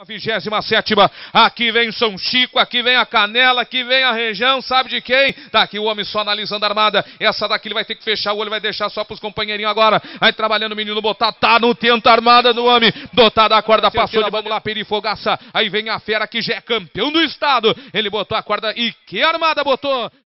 A 27 aqui vem São Chico, aqui vem a Canela, aqui vem a região, sabe de quem? Tá aqui o homem só analisando a armada. Essa daqui ele vai ter que fechar o olho, vai deixar só pros companheirinhos agora. Vai trabalhando o menino botar, tá no tento armada do homem. Dotada a corda, passou de vamos lá, perifogaça. Aí vem a fera que já é campeão do estado. Ele botou a corda e que armada botou?